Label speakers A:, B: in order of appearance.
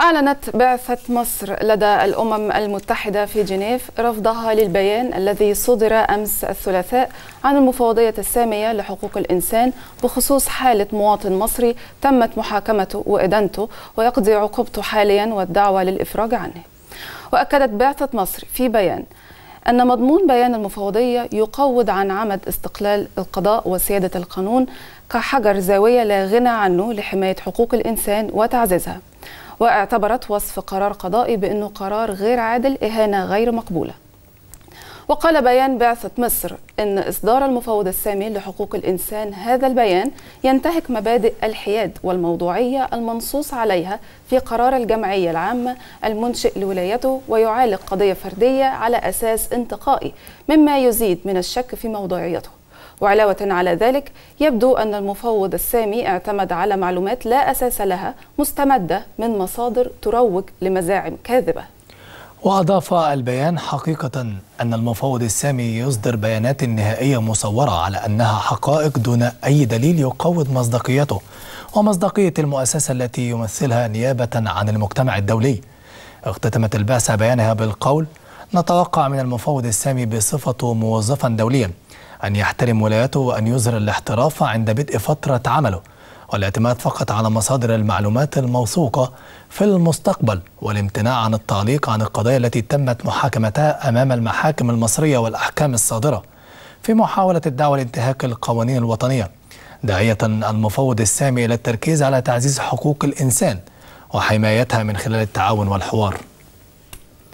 A: أعلنت بعثة مصر لدى الأمم المتحدة في جنيف رفضها للبيان الذي صدر أمس الثلاثاء عن المفوضية السامية لحقوق الإنسان بخصوص حالة مواطن مصري تمت محاكمته وإدانته ويقضي عقوبته حاليا والدعوة للإفراج عنه وأكدت بعثة مصر في بيان أن مضمون بيان المفوضية يقوض عن عمد استقلال القضاء وسيادة القانون كحجر زاوية لا غنى عنه لحماية حقوق الإنسان وتعزيزها واعتبرت وصف قرار قضائي بأنه قرار غير عادل إهانة غير مقبولة وقال بيان بعثة مصر أن إصدار المفوض السامي لحقوق الإنسان هذا البيان ينتهك مبادئ الحياد والموضوعية المنصوص عليها في قرار الجمعية العامة المنشئ لولايته ويعالج قضية فردية على أساس انتقائي مما يزيد من الشك في موضوعيته وعلاوة على ذلك يبدو أن المفوض السامي اعتمد على معلومات لا أساس لها مستمدة من مصادر تروج لمزاعم كاذبة
B: وأضاف البيان حقيقة أن المفوض السامي يصدر بيانات نهائية مصورة على أنها حقائق دون أي دليل يقوض مصداقيته ومصداقية المؤسسة التي يمثلها نيابة عن المجتمع الدولي اختتمت البعثة بيانها بالقول نتوقع من المفوض السامي بصفته موظفا دوليا أن يحترم ولايته وأن يظهر الاحتراف عند بدء فترة عمله والاعتماد فقط على مصادر المعلومات الموثوقة في المستقبل والامتناع عن التعليق عن القضايا التي تمت محاكمتها أمام المحاكم المصرية والأحكام الصادرة في محاولة الدعوة لانتهاك القوانين الوطنية داعية المفوض السامي إلى التركيز على تعزيز حقوق الإنسان وحمايتها من خلال التعاون والحوار